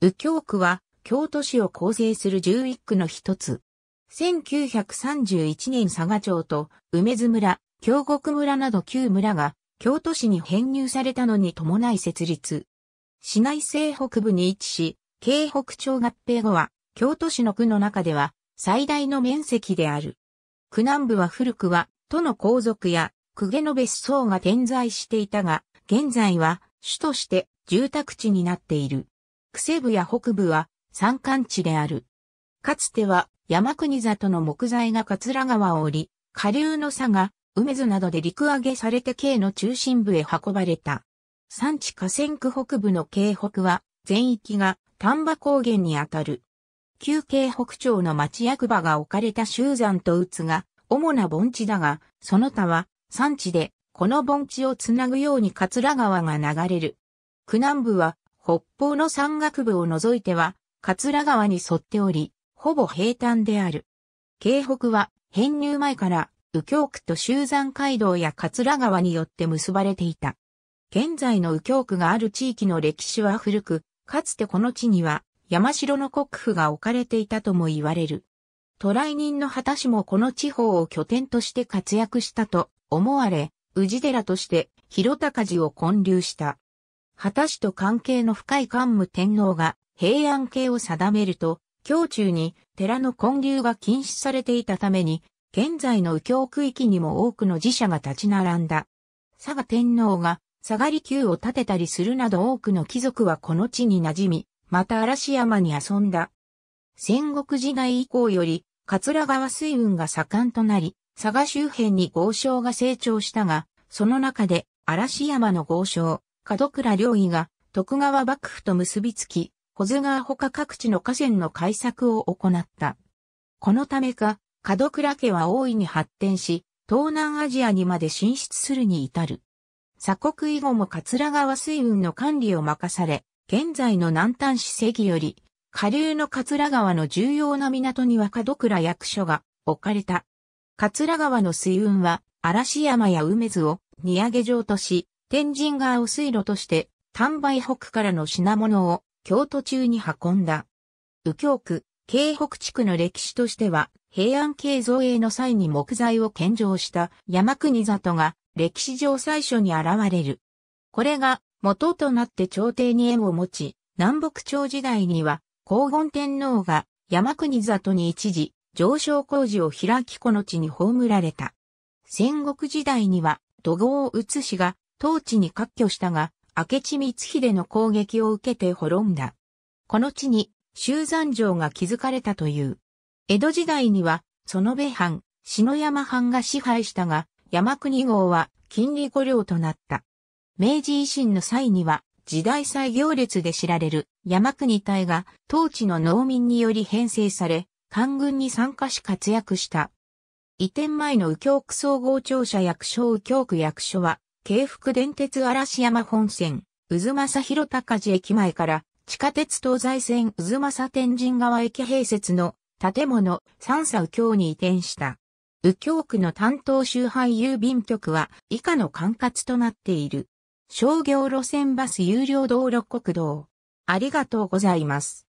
右京区は、京都市を構成する11区の一つ。1931年佐賀町と梅津村、京極村など旧村が京都市に編入されたのに伴い設立。市内西北部に位置し、京北町合併後は京都市の区の中では最大の面積である。区南部は古くは都の皇族や公家の別荘が点在していたが、現在は主として住宅地になっている。西部や北部は山間地である。かつては山国里の木材が桂川を降り、下流の佐賀、梅津などで陸揚げされて京の中心部へ運ばれた。山地河川区北部の京北は全域が丹波高原にあたる。旧京北町の町役場が置かれた集山と宇津が主な盆地だが、その他は山地でこの盆地をつなぐように桂川が流れる。区南部は北方の山岳部を除いては、桂川に沿っており、ほぼ平坦である。京北は、編入前から、右京区と修山街道や桂川によって結ばれていた。現在の右京区がある地域の歴史は古く、かつてこの地には、山城の国府が置かれていたとも言われる。渡来人の旗氏もこの地方を拠点として活躍したと思われ、宇治寺として広高寺を建立した。果たしと関係の深い桓武天皇が平安系を定めると、京中に寺の建立が禁止されていたために、現在の右京区域にも多くの寺社が立ち並んだ。佐賀天皇が下がり宮を建てたりするなど多くの貴族はこの地に馴染み、また嵐山に遊んだ。戦国時代以降より、桂川水運が盛んとなり、佐賀周辺に豪商が成長したが、その中で嵐山の豪商、門倉良医が徳川幕府と結びつき、保津川ほか各地の河川の改作を行った。このためか、門倉家は大いに発展し、東南アジアにまで進出するに至る。鎖国以後も桂川水運の管理を任され、現在の南端市関より、下流の桂川の重要な港には門倉役所が置かれた。桂川の水運は、嵐山や梅津を荷上げ場とし、天神川を水路として、丹梅北からの品物を京都中に運んだ。右京区、京北地区の歴史としては、平安系造営の際に木材を献上した山国里が歴史上最初に現れる。これが元となって朝廷に縁を持ち、南北朝時代には、黄金天皇が山国里に一時、上昇工事を開きこの地に葬られた。戦国時代には、土豪宇移しが当地に割拠したが、明智光秀の攻撃を受けて滅んだ。この地に修山城が築かれたという。江戸時代には、園部藩、篠山藩が支配したが、山国号は金利御領となった。明治維新の際には、時代祭行列で知られる山国隊が当地の農民により編成され、官軍に参加し活躍した。移転前の右京区総合庁舎役所右京区役所は、京福電鉄嵐山本線、渦政広高寺駅前から、地下鉄東西線渦政天神川駅併設の建物三佐右京に移転した。右京区の担当周配郵便局は以下の管轄となっている。商業路線バス有料道路国道。ありがとうございます。